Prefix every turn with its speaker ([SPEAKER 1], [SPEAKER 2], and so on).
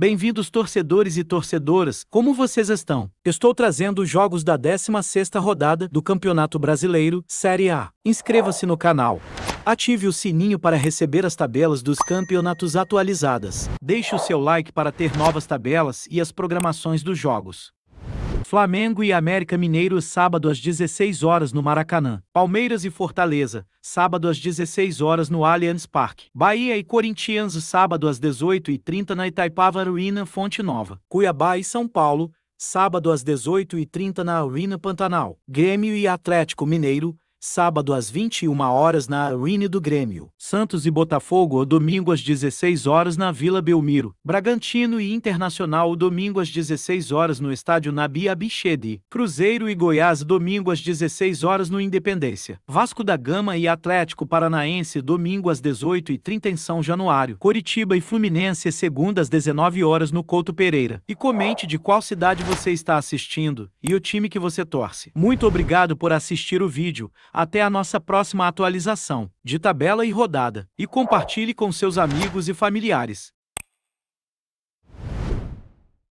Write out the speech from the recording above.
[SPEAKER 1] Bem-vindos torcedores e torcedoras, como vocês estão? Estou trazendo os jogos da 16ª rodada do Campeonato Brasileiro, Série A. Inscreva-se no canal. Ative o sininho para receber as tabelas dos campeonatos atualizadas. Deixe o seu like para ter novas tabelas e as programações dos jogos. Flamengo e América Mineiro sábado às 16 horas no Maracanã. Palmeiras e Fortaleza, sábado às 16 horas no Allianz Parque. Bahia e Corinthians, sábado às 18h30 na Itaipava Arena Fonte Nova. Cuiabá e São Paulo, sábado às 18h30 na Arena Pantanal. Grêmio e Atlético Mineiro, sábado às 21 horas na Arena do Grêmio, Santos e Botafogo, domingo às 16 horas na Vila Belmiro, Bragantino e Internacional, domingo às 16 horas no estádio Nabi Abichedi, Cruzeiro e Goiás, domingo às 16 horas no Independência, Vasco da Gama e Atlético Paranaense, domingo às 18h30 em São Januário, Coritiba e Fluminense, segunda às 19 horas no Couto Pereira. E comente de qual cidade você está assistindo e o time que você torce. Muito obrigado por assistir o vídeo. Até a nossa próxima atualização de tabela e rodada. E compartilhe com seus amigos e familiares.